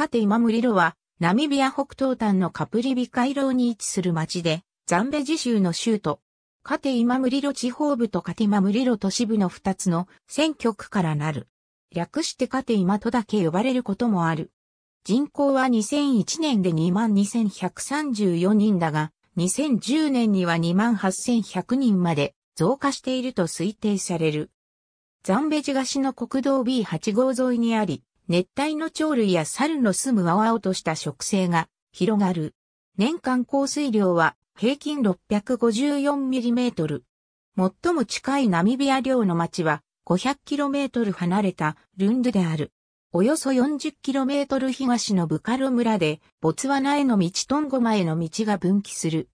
カテイマムリロは、ナミビア北東端のカプリビカイロに位置する町で、ザンベジ州の州都。カテイマムリロ地方部とカテイマムリロ都市部の二つの選挙区からなる。略してカテイマとだけ呼ばれることもある。人口は2001年で22,134人だが、2010年には28,100人まで増加していると推定される。ザンベジ菓子の国道 B8 号沿いにあり、熱帯の鳥類や猿の住む青々とした植生が広がる。年間降水量は平均6 5 4トル。最も近いナミビア領の町は5 0 0トル離れたルンドゥである。およそ4 0トル東のブカロ村で、ボツワナへの道トンゴマへの道が分岐する。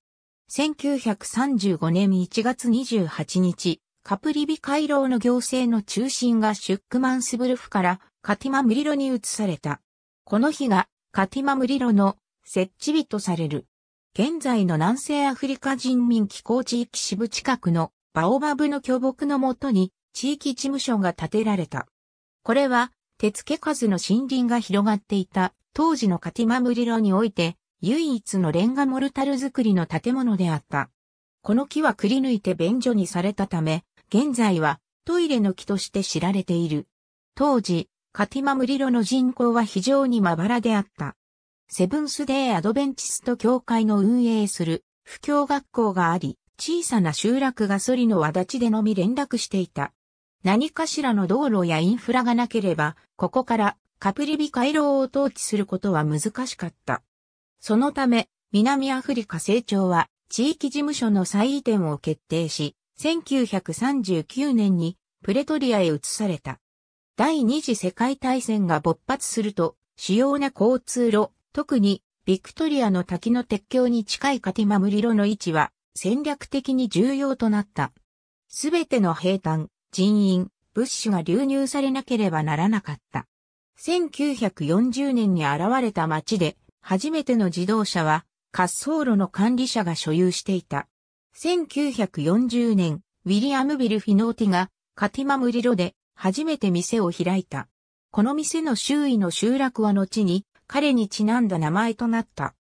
1935年1月28日、カプリビ回廊の行政の中心がシュックマンスブルフからカティマムリロに移された。この日がカティマムリロの設置日とされる。現在の南西アフリカ人民気候地域支部近くのバオバブの巨木のもとに地域事務所が建てられた。これは手付かずの森林が広がっていた当時のカティマムリロにおいて唯一のレンガモルタル作りの建物であった。この木はくり抜いて便所にされたため、現在はトイレの木として知られている。当時、カティマムリロの人口は非常にまばらであった。セブンスデーアドベンチスト教会の運営する布教学校があり、小さな集落がソリの輪立ちでのみ連絡していた。何かしらの道路やインフラがなければ、ここからカプリビ回廊を統治することは難しかった。そのため、南アフリカ成長は地域事務所の再移転を決定し、1939年にプレトリアへ移された。第二次世界大戦が勃発すると、主要な交通路、特にビクトリアの滝の鉄橋に近いカティマムリロの位置は戦略的に重要となった。すべての兵団、人員、物資が流入されなければならなかった。1940年に現れた町で、初めての自動車は滑走路の管理者が所有していた。1940年、ウィリアム・ビル・フィノーティがカティマムリロで初めて店を開いた。この店の周囲の集落は後に彼にちなんだ名前となった。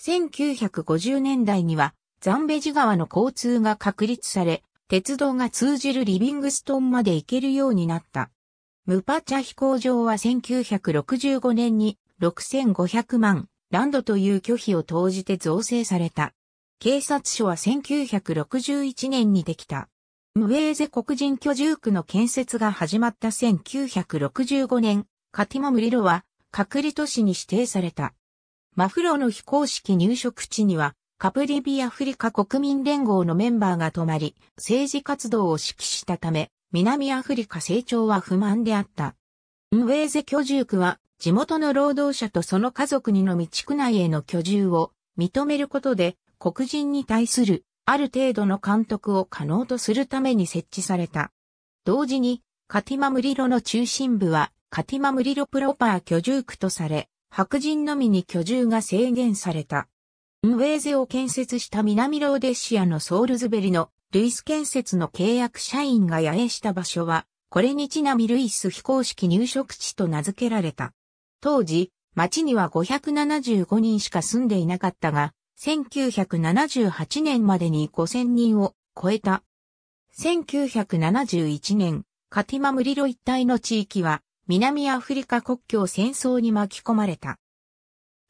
1950年代にはザンベジ川の交通が確立され、鉄道が通じるリビングストンまで行けるようになった。ムパチャ飛行場は1965年に6500万ランドという拒否を投じて造成された。警察署は1961年にできた。ムウェーゼ黒人居住区の建設が始まった1965年、カティモムリロは隔離都市に指定された。マフロの非公式入植地には、カプリビアフリカ国民連合のメンバーが泊まり、政治活動を指揮したため、南アフリカ成長は不満であった。ムウェーゼ居住区は、地元の労働者とその家族にのみ地区内への居住を認めることで、黒人に対するある程度の監督を可能とするために設置された。同時に、カティマムリロの中心部は、カティマムリロプロパー居住区とされ、白人のみに居住が制限された。ムウェーゼを建設した南ローデシアのソウルズベリのルイス建設の契約社員が野営した場所は、これにちなみルイス非公式入植地と名付けられた。当時、町には575人しか住んでいなかったが、1978年までに5000人を超えた。1971年、カティマムリロ一帯の地域は南アフリカ国境戦争に巻き込まれた。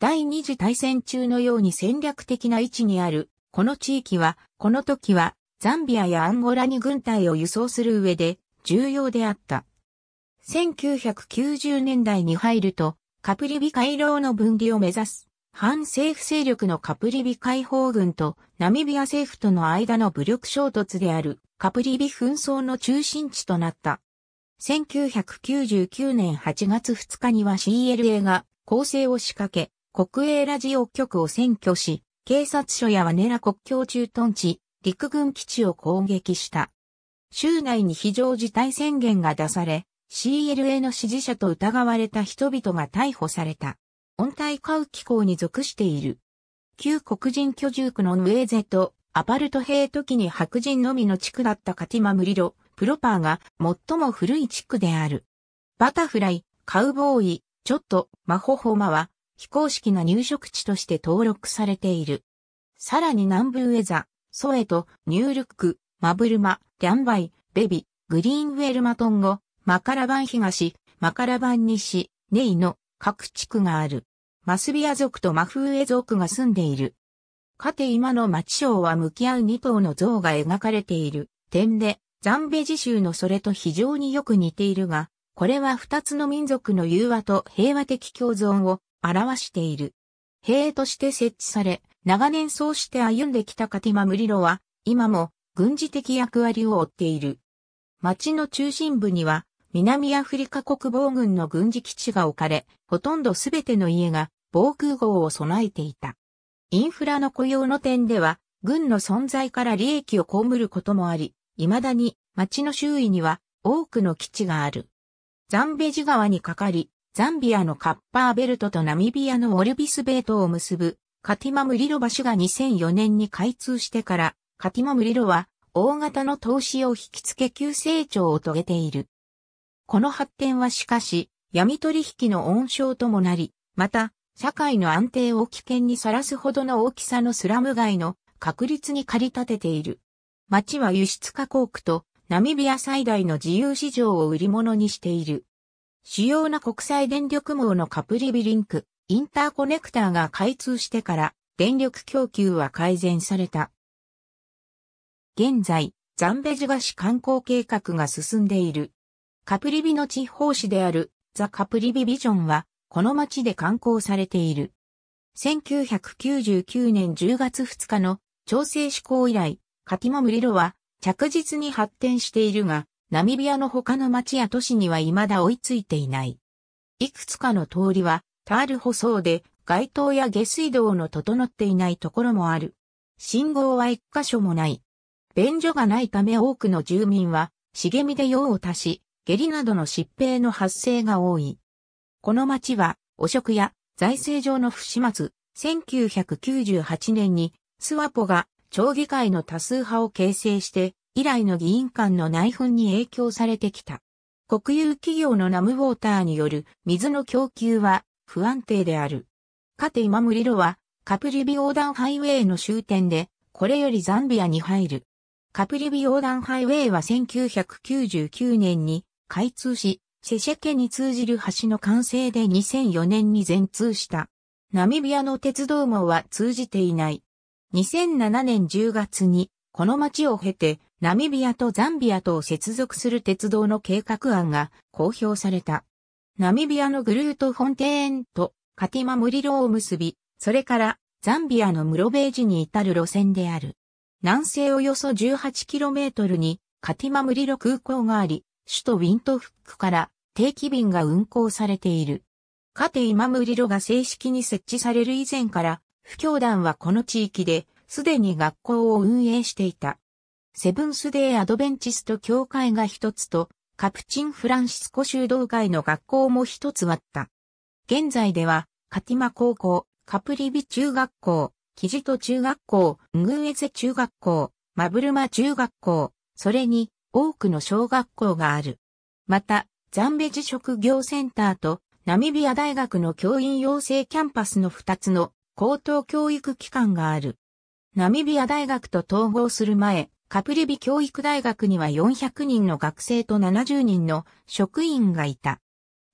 第二次大戦中のように戦略的な位置にある、この地域は、この時は、ザンビアやアンゴラに軍隊を輸送する上で、重要であった。1990年代に入ると、カプリビ回廊の分離を目指す反政府勢力のカプリビ解放軍とナミビア政府との間の武力衝突であるカプリビ紛争の中心地となった。1999年8月2日には CLA が攻勢を仕掛け、国営ラジオ局を占拠し、警察署やワネラ国境駐屯地、陸軍基地を攻撃した。州内に非常事態宣言が出され、CLA の支持者と疑われた人々が逮捕された。温帯化雨気候に属している。旧黒人居住区のヌエーゼとアパルトヘイト期に白人のみの地区だったカティマムリロ、プロパーが最も古い地区である。バタフライ、カウボーイ、ちょっと、マホホマは非公式な入植地として登録されている。さらに南部ウェザ、ソエト、ニュールック、マブルマ、リャンバイ、ベビ、グリーンウェルマトンゴ、マカラバン東、マカラバン西、ネイの各地区がある。マスビア族とマフーエ族が住んでいる。かて今の町章は向き合う二頭の像が描かれている点で、ザンベジ州のそれと非常によく似ているが、これは二つの民族の融和と平和的共存を表している。兵として設置され、長年そうして歩んできたカティマムリロは、今も軍事的役割を負っている。町の中心部には、南アフリカ国防軍の軍事基地が置かれ、ほとんどすべての家が防空壕を備えていた。インフラの雇用の点では、軍の存在から利益を被ることもあり、未だに町の周囲には多くの基地がある。ザンベジ川にかかり、ザンビアのカッパーベルトとナミビアのオルビスベートを結ぶカティマムリロ橋が2004年に開通してから、カティマムリロは大型の投資を引き付け急成長を遂げている。この発展はしかし、闇取引の温床ともなり、また、社会の安定を危険にさらすほどの大きさのスラム街の確率に駆り立てている。町は輸出加工区とナミビア最大の自由市場を売り物にしている。主要な国際電力網のカプリビリンク、インターコネクターが開通してから電力供給は改善された。現在、ザンベジガシ観光計画が進んでいる。カプリビの地方紙であるザ・カプリビビジョンはこの街で刊行されている。1999年10月2日の調整施行以来、カティマムリロは着実に発展しているが、ナミビアの他の町や都市には未だ追いついていない。いくつかの通りはタール舗装で街灯や下水道の整っていないところもある。信号は一箇所もない。便所がないため多くの住民は茂みで用を足し、下痢などの疾病の発生が多い。この町は、汚職や財政上の不始末、1998年にスワポが町議会の多数派を形成して、以来の議員間の内紛に影響されてきた。国有企業のナムウォーターによる水の供給は不安定である。かて今ムリロはカプリビ横断ハイウェイの終点でこれよりザンビアに入る。カプリビ横断ハイウェイは1999年に開通し、シェシェケに通じる橋の完成で2004年に全通した。ナミビアの鉄道網は通じていない。2007年10月に、この町を経て、ナミビアとザンビアとを接続する鉄道の計画案が公表された。ナミビアのグルート・フォンテーンとカティマ・ムリロを結び、それからザンビアのムロベージに至る路線である。南西およそ 18km にカティマ・ムリロ空港があり、首都ウィントフックから定期便が運行されている。カテイマムリロが正式に設置される以前から、不教団はこの地域で、すでに学校を運営していた。セブンスデーアドベンチスト教会が一つと、カプチンフランシスコ修道会の学校も一つあった。現在では、カティマ高校、カプリビ中学校、キジト中学校、ムグエゼ中学校、マブルマ中学校、それに、多くの小学校がある。また、ザンベジ職業センターとナミビア大学の教員養成キャンパスの2つの高等教育機関がある。ナミビア大学と統合する前、カプリビ教育大学には400人の学生と70人の職員がいた。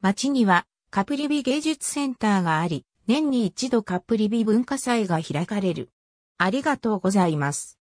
町にはカプリビ芸術センターがあり、年に一度カプリビ文化祭が開かれる。ありがとうございます。